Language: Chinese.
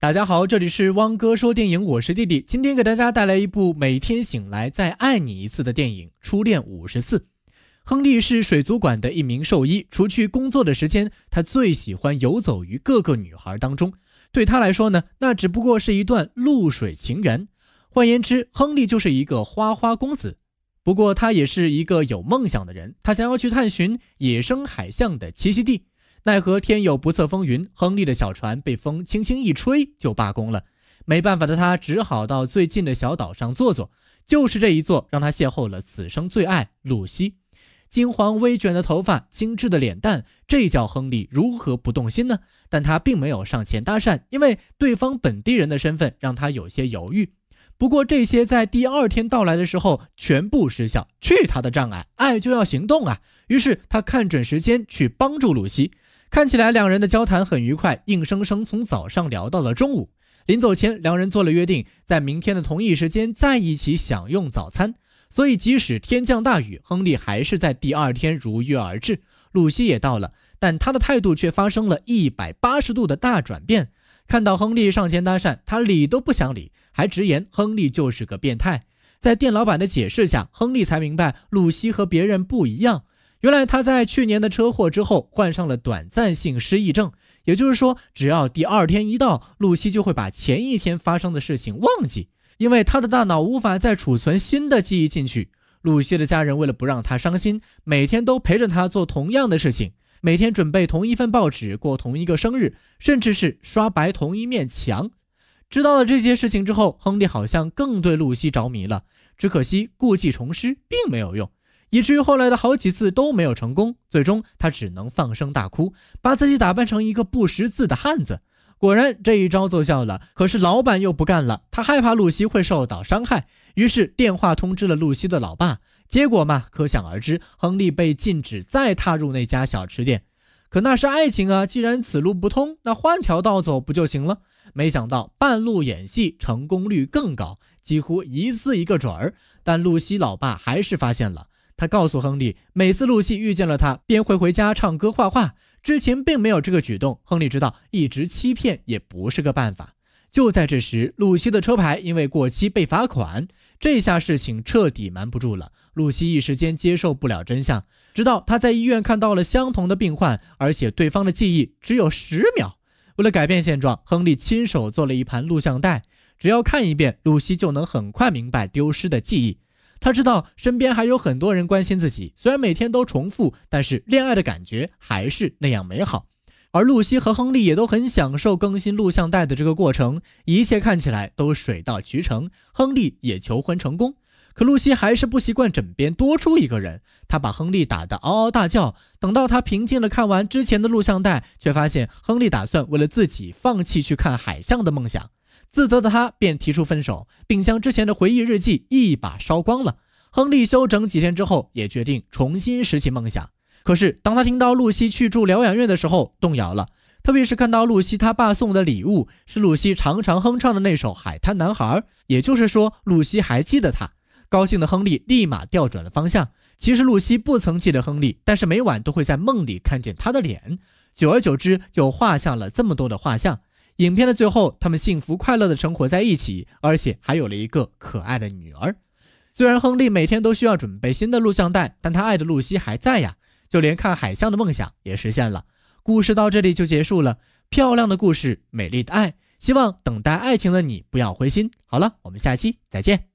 大家好，这里是汪哥说电影，我是弟弟。今天给大家带来一部每天醒来再爱你一次的电影《初恋五十四》。亨利是水族馆的一名兽医，除去工作的时间，他最喜欢游走于各个女孩当中。对他来说呢，那只不过是一段露水情缘。换言之，亨利就是一个花花公子。不过他也是一个有梦想的人，他想要去探寻野生海象的栖息地。奈何天有不测风云，亨利的小船被风轻轻一吹就罢工了。没办法的他只好到最近的小岛上坐坐。就是这一坐，让他邂逅了此生最爱露西。金黄微卷的头发，精致的脸蛋，这叫亨利如何不动心呢？但他并没有上前搭讪，因为对方本地人的身份让他有些犹豫。不过这些在第二天到来的时候全部失效。去他的障碍，爱就要行动啊！于是他看准时间去帮助露西。看起来两人的交谈很愉快，硬生生从早上聊到了中午。临走前，两人做了约定，在明天的同一时间在一起享用早餐。所以，即使天降大雨，亨利还是在第二天如约而至。露西也到了，但她的态度却发生了一百八十度的大转变。看到亨利上前搭讪，她理都不想理，还直言亨利就是个变态。在店老板的解释下，亨利才明白露西和别人不一样。原来他在去年的车祸之后患上了短暂性失忆症，也就是说，只要第二天一到，露西就会把前一天发生的事情忘记，因为他的大脑无法再储存新的记忆进去。露西的家人为了不让他伤心，每天都陪着他做同样的事情，每天准备同一份报纸，过同一个生日，甚至是刷白同一面墙。知道了这些事情之后，亨利好像更对露西着迷了，只可惜故伎重施并没有用。以至于后来的好几次都没有成功，最终他只能放声大哭，把自己打扮成一个不识字的汉子。果然这一招奏效了，可是老板又不干了，他害怕露西会受到伤害，于是电话通知了露西的老爸。结果嘛，可想而知，亨利被禁止再踏入那家小吃店。可那是爱情啊，既然此路不通，那换条道走不就行了？没想到半路演戏成功率更高，几乎一次一个准儿。但露西老爸还是发现了。他告诉亨利，每次露西遇见了他，便会回家唱歌、画画。之前并没有这个举动。亨利知道，一直欺骗也不是个办法。就在这时，露西的车牌因为过期被罚款，这下事情彻底瞒不住了。露西一时间接受不了真相，直到她在医院看到了相同的病患，而且对方的记忆只有十秒。为了改变现状，亨利亲手做了一盘录像带，只要看一遍，露西就能很快明白丢失的记忆。他知道身边还有很多人关心自己，虽然每天都重复，但是恋爱的感觉还是那样美好。而露西和亨利也都很享受更新录像带的这个过程，一切看起来都水到渠成。亨利也求婚成功，可露西还是不习惯枕边多出一个人，她把亨利打得嗷嗷大叫。等到她平静地看完之前的录像带，却发现亨利打算为了自己放弃去看海象的梦想。自责的他便提出分手，并将之前的回忆日记一把烧光了。亨利休整几天之后，也决定重新拾起梦想。可是当他听到露西去住疗养院的时候，动摇了。特别是看到露西他爸送的礼物是露西常常哼唱的那首《海滩男孩》，也就是说，露西还记得他。高兴的亨利立马调转了方向。其实露西不曾记得亨利，但是每晚都会在梦里看见他的脸，久而久之就画下了这么多的画像。影片的最后，他们幸福快乐的生活在一起，而且还有了一个可爱的女儿。虽然亨利每天都需要准备新的录像带，但他爱的露西还在呀，就连看海象的梦想也实现了。故事到这里就结束了，漂亮的故事，美丽的爱。希望等待爱情的你不要灰心。好了，我们下期再见。